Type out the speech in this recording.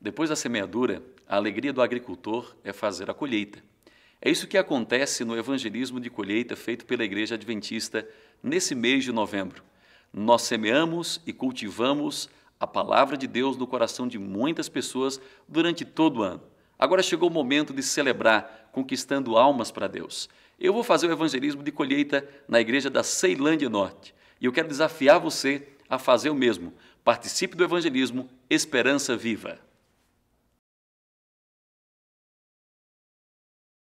Depois da semeadura, a alegria do agricultor é fazer a colheita. É isso que acontece no evangelismo de colheita feito pela Igreja Adventista nesse mês de novembro. Nós semeamos e cultivamos a palavra de Deus no coração de muitas pessoas durante todo o ano. Agora chegou o momento de celebrar, conquistando almas para Deus. Eu vou fazer o evangelismo de colheita na igreja da Ceilândia Norte e eu quero desafiar você a fazer o mesmo. Participe do evangelismo Esperança Viva.